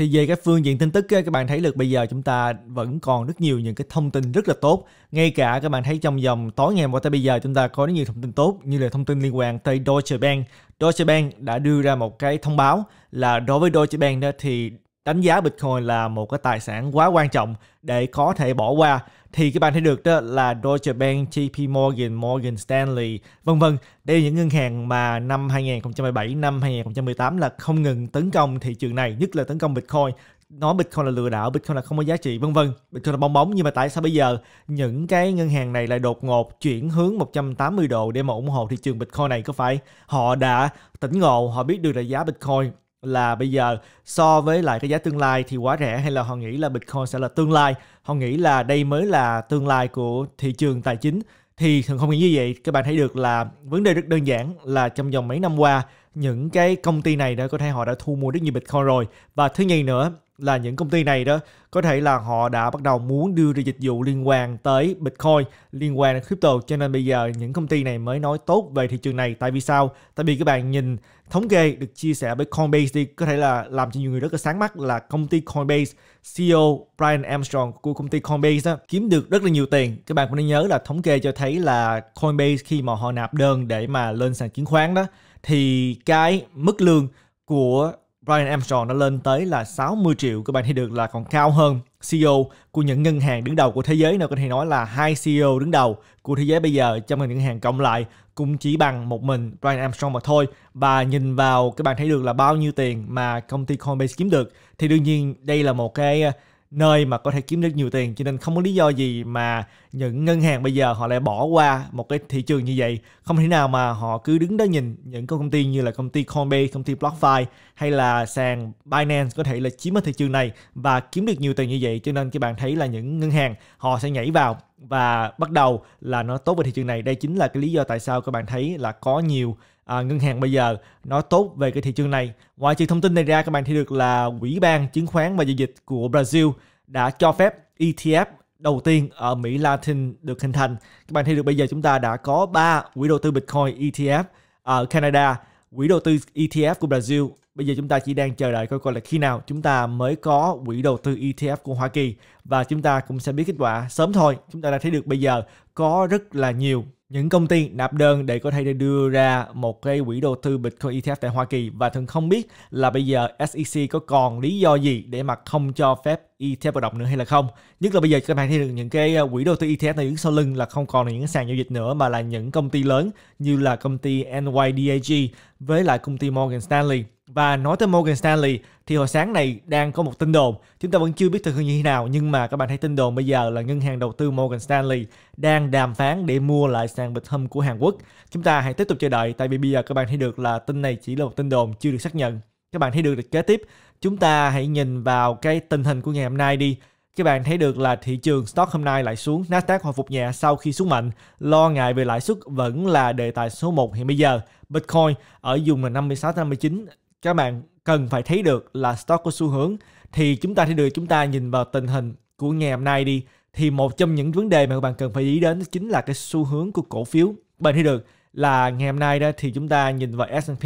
thì về cái phương diện tin tức ấy, các bạn thấy được bây giờ chúng ta vẫn còn rất nhiều những cái thông tin rất là tốt ngay cả các bạn thấy trong dòng tối ngày qua tới bây giờ chúng ta có rất nhiều thông tin tốt như là thông tin liên quan tới Deutsche Bank Deutsche Bank đã đưa ra một cái thông báo là đối với Deutsche Bank đó thì đánh giá Bitcoin là một cái tài sản quá quan trọng để có thể bỏ qua thì các bạn thấy được đó là Deutsche Bank, JP Morgan, Morgan Stanley, vân vân. Đây là những ngân hàng mà năm 2017, năm 2018 là không ngừng tấn công thị trường này, nhất là tấn công Bitcoin nói Bitcoin là lừa đảo, Bitcoin là không có giá trị vân vân, Bitcoin là bong bóng nhưng mà tại sao bây giờ những cái ngân hàng này lại đột ngột chuyển hướng 180 độ để mà ủng hộ thị trường Bitcoin này có phải họ đã tỉnh ngộ, họ biết được là giá Bitcoin là bây giờ so với lại cái giá tương lai thì quá rẻ hay là họ nghĩ là Bitcoin sẽ là tương lai, họ nghĩ là đây mới là tương lai của thị trường tài chính thì thường không nghĩ như vậy. Các bạn thấy được là vấn đề rất đơn giản là trong vòng mấy năm qua những cái công ty này đã có thể họ đã thu mua rất nhiều Bitcoin rồi và thứ nhì nữa là những công ty này đó có thể là họ đã bắt đầu muốn đưa ra dịch vụ liên quan tới Bitcoin, liên quan đến crypto cho nên bây giờ những công ty này mới nói tốt về thị trường này. Tại vì sao? Tại vì các bạn nhìn thống kê được chia sẻ bởi Coinbase đi có thể là làm cho nhiều người rất là sáng mắt là công ty Coinbase CEO Brian Armstrong của công ty Coinbase đó, kiếm được rất là nhiều tiền. Các bạn cũng nên nhớ là thống kê cho thấy là Coinbase khi mà họ nạp đơn để mà lên sàn chứng khoán đó thì cái mức lương của Brian Armstrong đã lên tới là 60 triệu các bạn thấy được là còn cao hơn CEO của những ngân hàng đứng đầu của thế giới nào có thể nói là hai CEO đứng đầu của thế giới bây giờ trong ngành ngân hàng cộng lại cũng chỉ bằng một mình Brian Armstrong mà thôi và nhìn vào các bạn thấy được là bao nhiêu tiền mà công ty Coinbase kiếm được thì đương nhiên đây là một cái nơi mà có thể kiếm được nhiều tiền cho nên không có lý do gì mà những ngân hàng bây giờ họ lại bỏ qua một cái thị trường như vậy không thể nào mà họ cứ đứng đó nhìn những công ty như là công ty Coinbase, công ty BlockFi hay là sàn Binance có thể là chiếm ở thị trường này và kiếm được nhiều tiền như vậy cho nên các bạn thấy là những ngân hàng họ sẽ nhảy vào và bắt đầu là nó tốt về thị trường này đây chính là cái lý do tại sao các bạn thấy là có nhiều à, ngân hàng bây giờ nói tốt về cái thị trường này. Ngoài trừ thông tin này ra các bạn thấy được là quỹ ban chứng khoán và giao dịch của Brazil đã cho phép ETF đầu tiên ở Mỹ Latin được hình thành. Các bạn thấy được bây giờ chúng ta đã có 3 quỹ đầu tư Bitcoin ETF ở Canada, quỹ đầu tư ETF của Brazil Bây giờ chúng ta chỉ đang chờ đợi coi coi là khi nào chúng ta mới có quỹ đầu tư ETF của Hoa Kỳ và chúng ta cũng sẽ biết kết quả sớm thôi. Chúng ta đã thấy được bây giờ có rất là nhiều những công ty nạp đơn để có thể đưa ra một cái quỹ đầu tư Bitcoin ETF tại Hoa Kỳ và thường không biết là bây giờ SEC có còn lý do gì để mà không cho phép ETF hoạt động nữa hay là không. Nhất là bây giờ các bạn thấy được những cái ờ, quỹ đầu tư ETF này đứng sau lưng là không còn là những sàn giao dịch nữa mà là những công ty lớn như là công ty NYDAG với lại công ty Morgan Stanley và nói tới Morgan Stanley thì hồi sáng này đang có một tin đồn, chúng ta vẫn chưa biết thực hư như thế nào nhưng mà các bạn thấy tin đồn bây giờ là ngân hàng đầu tư Morgan Stanley đang đàm phán để mua lại sàn Bithum của Hàn Quốc. Chúng ta hãy tiếp tục chờ đợi tại vì bây giờ các bạn thấy được là tin này chỉ là một tin đồn chưa được xác nhận. Các bạn thấy được được kế tiếp, chúng ta hãy nhìn vào cái tình hình của ngày hôm nay đi. Các bạn thấy được là thị trường stock hôm nay lại xuống, Nasdaq hồi phục nhẹ sau khi xuống mạnh, lo ngại về lãi suất vẫn là đề tài số 1 hiện bây giờ. Bitcoin ở vùng là 56 59 các bạn cần phải thấy được là stock có xu hướng thì chúng ta sẽ được chúng ta nhìn vào tình hình của ngày hôm nay đi thì một trong những vấn đề mà các bạn cần phải ý đến chính là cái xu hướng của cổ phiếu. Bạn thấy được là ngày hôm nay đó thì chúng ta nhìn vào S&P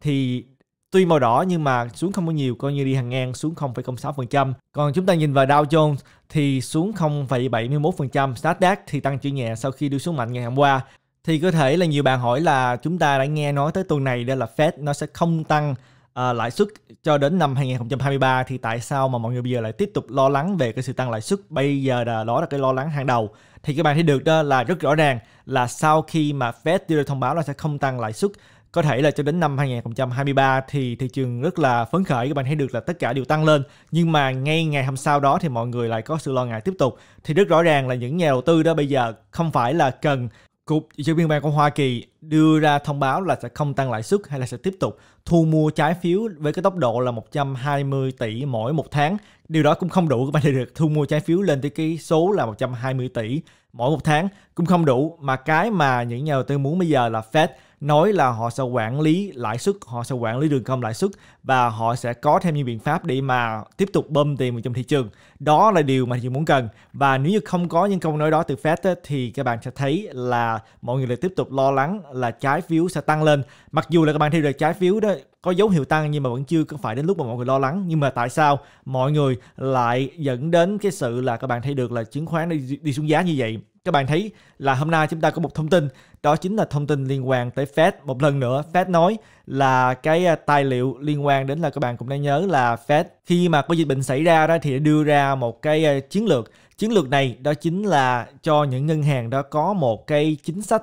thì tuy màu đỏ nhưng mà xuống không có nhiều coi như đi hàng ngang xuống 0,06%. Còn chúng ta nhìn vào Dow Jones thì xuống 0,71%, Nasdaq thì tăng chữ nhẹ sau khi đưa xuống mạnh ngày hôm qua. Thì có thể là nhiều bạn hỏi là chúng ta đã nghe nói tới tuần này đây là Fed nó sẽ không tăng Ờ, lãi suất cho đến năm 2023 thì tại sao mà mọi người bây giờ lại tiếp tục lo lắng về cái sự tăng lãi suất bây giờ là đó là cái lo lắng hàng đầu thì các bạn thấy được đó là rất rõ ràng là sau khi mà Fed đưa ra thông báo là sẽ không tăng lãi suất có thể là cho đến năm 2023 thì thị trường rất là phấn khởi các bạn thấy được là tất cả đều tăng lên nhưng mà ngay ngày hôm sau đó thì mọi người lại có sự lo ngại tiếp tục thì rất rõ ràng là những nhà đầu tư đó bây giờ không phải là cần cục dự trữ liên bang của Hoa Kỳ đưa ra thông báo là sẽ không tăng lãi suất hay là sẽ tiếp tục thu mua trái phiếu với cái tốc độ là 120 tỷ mỗi một tháng. Điều đó cũng không đủ các bạn để được thu mua trái phiếu lên tới cái số là 120 tỷ mỗi một tháng cũng không đủ mà cái mà những nhà đầu tư muốn bây giờ là Fed nói là họ sẽ quản lý lãi suất, họ sẽ quản lý đường cong lãi suất và họ sẽ có thêm những biện pháp để mà tiếp tục bơm tiền vào trong thị trường. Đó là điều mà thị trường muốn cần. Và nếu như không có những câu nói đó từ Fed thì các bạn sẽ thấy là mọi người lại tiếp tục lo lắng là trái phiếu sẽ tăng lên mặc dù là các bạn thấy được trái phiếu đó có dấu hiệu tăng nhưng mà vẫn chưa phải đến lúc mà mọi người lo lắng nhưng mà tại sao mọi người lại dẫn đến cái sự là các bạn thấy được là chứng khoán đi, đi xuống giá như vậy các bạn thấy là hôm nay chúng ta có một thông tin đó chính là thông tin liên quan tới Fed một lần nữa Fed nói là cái à, tài liệu liên quan đến là các bạn cũng đã nhớ là Fed khi mà có dịch bệnh xảy ra đó thì đưa ra một cái à, chiến lược chiến lược này đó chính là cho những ngân hàng đó có một cái chính sách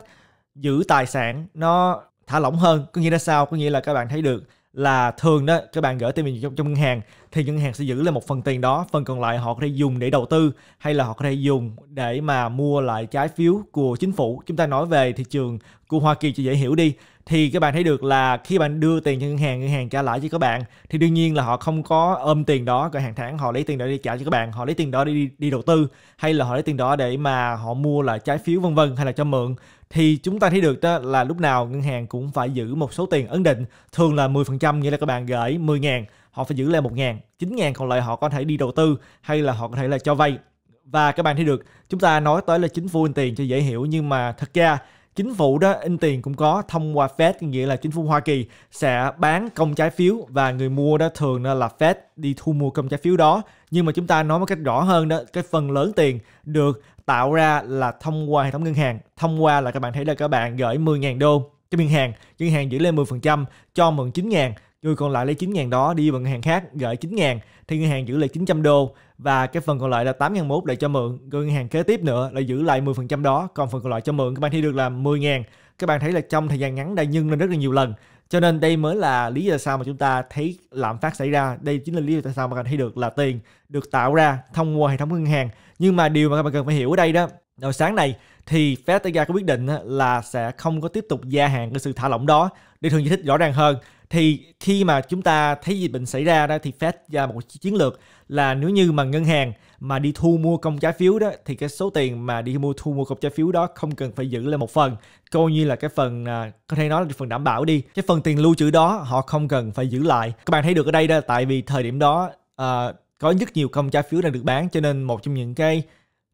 giữ tài sản nó thả lỏng hơn có nghĩa là sao có nghĩa là các bạn thấy được là thường đó các bạn gửi tiền mình trong, trong ngân hàng thì ngân hàng sẽ giữ lại một phần tiền đó phần còn lại họ có thể dùng để đầu tư hay là họ có thể dùng để mà mua lại trái phiếu của chính phủ chúng ta nói về thị trường của Hoa Kỳ cho dễ hiểu đi thì các bạn thấy được là khi bạn đưa tiền cho ngân hàng ngân hàng trả lãi cho các bạn thì đương nhiên là họ không có ôm tiền đó rồi hàng tháng họ lấy tiền đó đi trả cho các bạn họ lấy tiền đó để đi, đi đầu tư hay là họ lấy tiền đó để mà họ mua lại trái phiếu vân vân hay là cho mượn thì chúng ta thấy được đó là lúc nào ngân hàng cũng phải giữ một số tiền ấn định thường là 10% nghĩa là các bạn gửi 10 000 họ phải giữ lại 1 000 9 000 còn lại họ có thể đi đầu tư hay là họ có thể là cho vay và các bạn thấy được chúng ta nói tới là chính phủ in tiền cho dễ hiểu nhưng mà thật ra chính phủ đó in tiền cũng có thông qua Fed nghĩa là chính phủ Hoa Kỳ sẽ bán công trái phiếu và người mua đó thường là Fed đi thu mua công trái phiếu đó nhưng mà chúng ta nói một cách rõ hơn đó cái phần lớn tiền được tạo ra là thông qua hệ thống ngân hàng thông qua là các bạn thấy là các bạn gửi 10.000 đô cho ngân hàng ngân hàng giữ lên 10% cho mượn 9.000 người còn lại lấy 9.000 đó đi vào ngân hàng khác gửi 9.000 thì ngân hàng giữ lại 900 đô và cái phần còn lại là 8.001 để cho mượn rồi ngân hàng kế tiếp nữa là giữ lại 10% đó còn phần còn lại cho mượn các bạn thấy được là 10.000 các bạn thấy là trong thời gian ngắn đã nhân lên rất là nhiều lần cho nên đây mới là lý do sao mà chúng ta thấy lạm phát xảy ra đây chính là lý do tại sao mà các bạn thấy được là tiền được tạo ra thông qua hệ thống ngân hàng nhưng mà điều mà các bạn cần phải hiểu ở đây đó đầu sáng này thì Fed đã có quyết định là sẽ không có tiếp tục gia hạn cái sự thả lỏng đó để thường giải thích rõ ràng hơn thì khi mà chúng ta thấy dịch bệnh xảy ra đó thì Fed ra một chiến lược là nếu như mà ngân hàng mà đi thu mua công trái phiếu đó thì cái số tiền mà đi mua thu mua công trái phiếu đó không cần phải giữ lại một phần coi như là cái phần à, có thể nói là phần đảm bảo đi cái phần tiền lưu trữ đó họ không cần phải giữ lại các bạn thấy được ở đây đó tại vì thời điểm đó à, có rất nhiều công trái phiếu đang được bán cho nên một trong những cái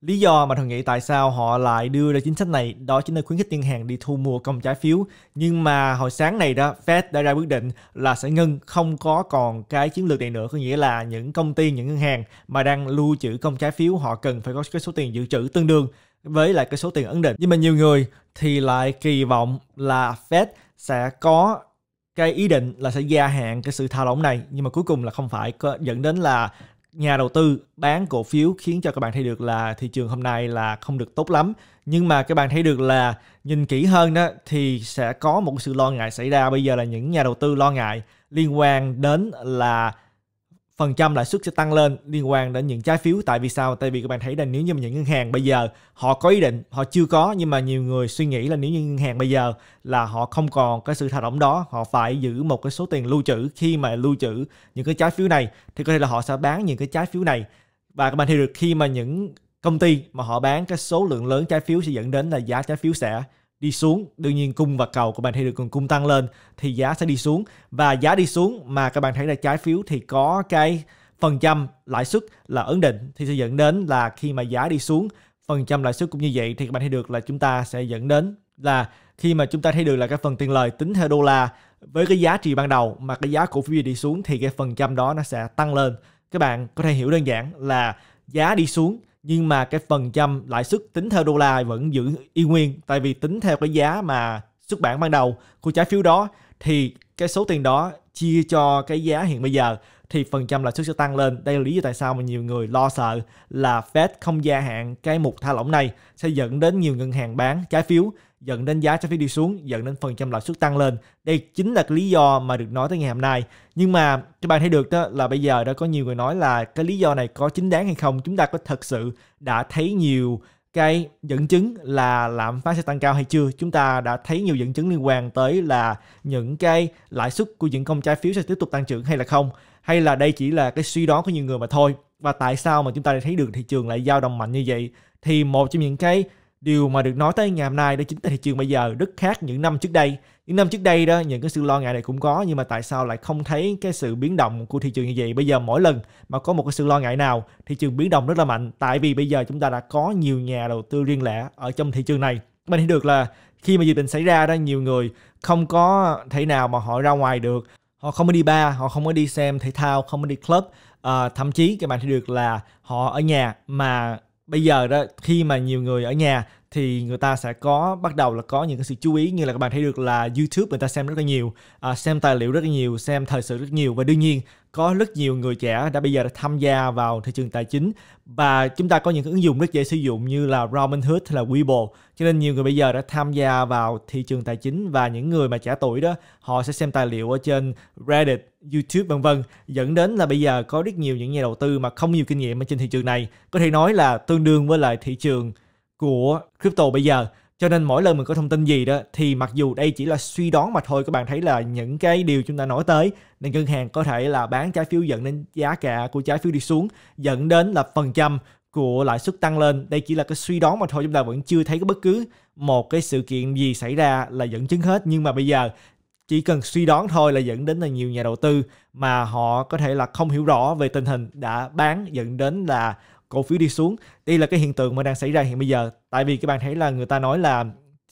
lý do mà thằng nghĩ tại sao họ lại đưa ra chính sách này đó chính là khuyến khích ngân hàng đi thu mua công trái phiếu nhưng mà hồi sáng này đó Fed đã ra quyết định là sẽ ngưng không có còn cái chiến lược này nữa có nghĩa là những công ty những ngân hàng mà đang lưu trữ công trái phiếu họ cần phải có cái số tiền dự trữ tương đương với lại cái số tiền ấn định nhưng mà nhiều người thì lại kỳ vọng là Fed sẽ có cái ý định là sẽ gia hạn cái sự thao lỏng này nhưng mà cuối cùng là không phải có dẫn đến là nhà đầu tư bán cổ phiếu khiến cho các bạn thấy được là thị trường hôm nay là không được tốt lắm nhưng mà các bạn thấy được là nhìn kỹ hơn đó thì sẽ có một sự lo ngại xảy ra bây giờ là những nhà đầu tư lo ngại liên quan đến là phần trăm lãi suất sẽ tăng lên liên quan đến những trái phiếu tại vì sao tại vì các bạn thấy là nếu như những ngân hàng bây giờ họ có ý định họ chưa có nhưng mà nhiều người suy nghĩ là nếu như ngân hàng bây giờ là họ không còn cái sự thả động đó họ phải giữ một cái số tiền lưu trữ khi mà lưu trữ những cái trái phiếu này thì có thể là họ sẽ bán những cái trái phiếu này và các bạn thấy được khi mà những công ty mà họ bán cái số lượng lớn trái phiếu sẽ dẫn đến là giá trái phiếu sẽ đi xuống đương nhiên cung và cầu của bạn thấy được còn cung tăng lên thì giá sẽ đi xuống và giá đi xuống mà các bạn thấy là trái phiếu thì có cái phần trăm lãi suất là ấn định thì sẽ dẫn đến là khi mà giá đi xuống phần trăm lãi suất cũng như vậy thì các bạn thấy được là chúng ta sẽ dẫn đến là khi mà chúng ta thấy được là cái phần tiền lời tính theo đô la với cái giá trị ban đầu mà cái giá cổ phiếu đi xuống thì cái phần trăm đó nó sẽ tăng lên các bạn có thể hiểu đơn giản là giá đi xuống nhưng mà cái phần trăm lãi suất tính theo đô la vẫn giữ y nguyên tại vì tính theo cái giá mà xuất bản ban đầu của trái phiếu đó thì cái số tiền đó chia cho cái giá hiện bây giờ thì phần trăm lãi suất sẽ tăng lên. Đây là lý do tại sao mà nhiều người lo sợ là Fed không gia hạn cái mục thả lỏng này sẽ dẫn đến nhiều ngân hàng bán trái phiếu dẫn đến giá trái phiếu đi xuống, dẫn đến phần trăm lãi suất tăng lên. Đây chính là lý do mà được nói tới ngày hôm nay. Nhưng mà các bạn thấy được đó là bây giờ đã có nhiều người nói là cái lý do này có chính đáng hay không. Chúng ta có thật sự đã thấy nhiều cái dẫn chứng là lạm phát sẽ tăng cao hay chưa chúng ta đã thấy nhiều dẫn chứng liên quan tới là những cái lãi suất của những công trái phiếu sẽ tiếp tục tăng trưởng hay là không hay là đây chỉ là cái suy đoán của nhiều người mà thôi và tại sao mà chúng ta lại thấy được thị trường lại dao động mạnh như vậy thì một trong những cái điều mà được nói tới ngày hôm nay đó chính là thị trường bây giờ rất khác những năm trước đây những năm trước đây đó những cái sự lo ngại này cũng có nhưng mà tại sao lại không thấy cái sự biến động của thị trường như vậy bây giờ mỗi lần mà có một cái sự lo ngại nào thị trường biến động rất là mạnh tại vì bây giờ chúng ta đã có nhiều nhà đầu tư riêng lẻ ở trong thị trường này mình thấy được là khi mà dịch bệnh xảy ra đó nhiều người không có thể nào mà họ ra ngoài được họ không có đi bar họ không có đi xem thể thao không có đi club à, thậm chí các bạn thấy được là họ ở nhà mà bây giờ đó khi mà nhiều người ở nhà thì người ta sẽ có bắt đầu là có những cái sự chú ý như là các bạn thấy được là YouTube người ta xem rất là nhiều à, xem tài liệu rất là nhiều xem thời sự rất nhiều và đương nhiên có rất nhiều người trẻ đã bây giờ đã tham gia vào thị trường tài chính và chúng ta có những ứng dụng rất dễ sử dụng như là Robinhood hay là Webull cho nên nhiều người bây giờ đã tham gia vào thị trường tài chính và những người mà trẻ tuổi đó họ sẽ xem tài liệu ở trên Reddit, YouTube vân vân dẫn đến là bây giờ có rất nhiều những nhà đầu tư mà không nhiều kinh nghiệm ở trên thị trường này có thể nói là tương đương với lại thị trường của crypto bây giờ cho nên mỗi lần mình có thông tin gì đó thì mặc dù đây chỉ là suy đoán mà thôi các bạn thấy là những cái điều chúng ta nói tới nên ngân hàng có thể là bán trái phiếu dẫn đến giá cả của trái phiếu đi xuống dẫn đến là phần trăm của lãi suất tăng lên đây chỉ là cái suy đoán mà thôi chúng ta vẫn chưa thấy có bất cứ một cái sự kiện gì xảy ra là dẫn chứng hết nhưng mà bây giờ chỉ cần suy đoán thôi là dẫn đến là nhiều nhà đầu tư mà họ có thể là không hiểu rõ về tình hình đã bán dẫn đến là cổ phiếu đi xuống đây là cái hiện tượng mà đang xảy ra hiện bây giờ tại vì các bạn thấy là người ta nói là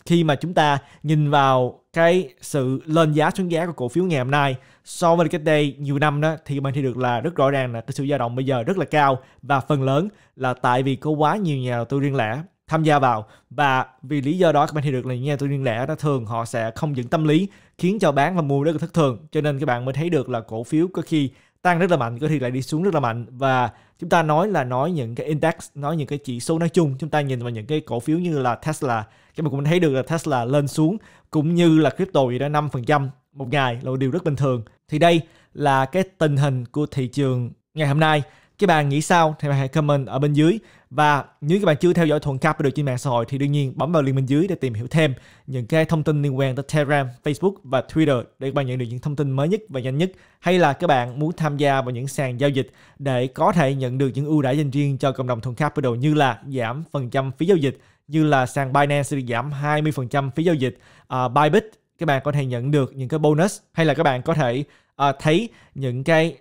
khi mà chúng ta nhìn vào cái sự lên giá xuống giá của cổ phiếu ngày hôm nay so với cách đây nhiều năm đó thì bạn thấy được là rất rõ ràng là cái sự dao động bây giờ rất là cao và phần lớn là tại vì có quá nhiều nhà đầu tư riêng lẻ tham gia vào và vì lý do đó các bạn thấy được là những nhà tư riêng lẻ đó thường họ sẽ không dựng tâm lý khiến cho bán và mua rất là thất thường cho nên các bạn mới thấy được là cổ phiếu có khi tăng rất là mạnh có thể lại đi xuống rất là mạnh và chúng ta nói là nói những cái index nói những cái chỉ số nói chung chúng ta nhìn vào những cái cổ phiếu như là Tesla các bạn cũng thấy được là Tesla lên xuống cũng như là crypto gì đó 5% một ngày là một điều rất bình thường thì đây là cái tình hình của thị trường ngày hôm nay các bạn nghĩ sao thì bạn hãy comment ở bên dưới và nếu các bạn chưa theo dõi Thuận cap Capital trên mạng xã hội thì đương nhiên bấm vào link bên dưới để tìm hiểu thêm những cái thông tin liên quan tới Telegram, Facebook và Twitter để các bạn nhận được những thông tin mới nhất và nhanh nhất. Hay là các bạn muốn tham gia vào những sàn giao dịch để có thể nhận được những ưu đãi dành riêng cho cộng đồng Thuận Capital như là giảm phần trăm phí giao dịch, như là sàn Binance sẽ được giảm 20% phí giao dịch, uh, Bybit các bạn có thể nhận được những cái bonus hay là các bạn có thể uh, thấy những cái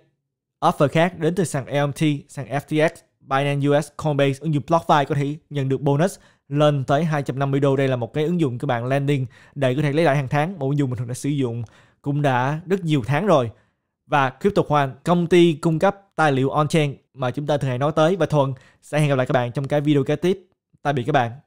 offer khác đến từ sàn LMT, sàn FTX Binance US Coinbase, ứng dụng BlockFi có thể nhận được bonus lên tới 250 đô. Đây là một cái ứng dụng các bạn landing để có thể lấy lại hàng tháng. Một ứng dụng mình thường đã sử dụng cũng đã rất nhiều tháng rồi. Và CryptoQuant, công ty cung cấp tài liệu on-chain mà chúng ta thường hay nói tới. Và Thuận sẽ hẹn gặp lại các bạn trong cái video kế tiếp. Tạm biệt các bạn.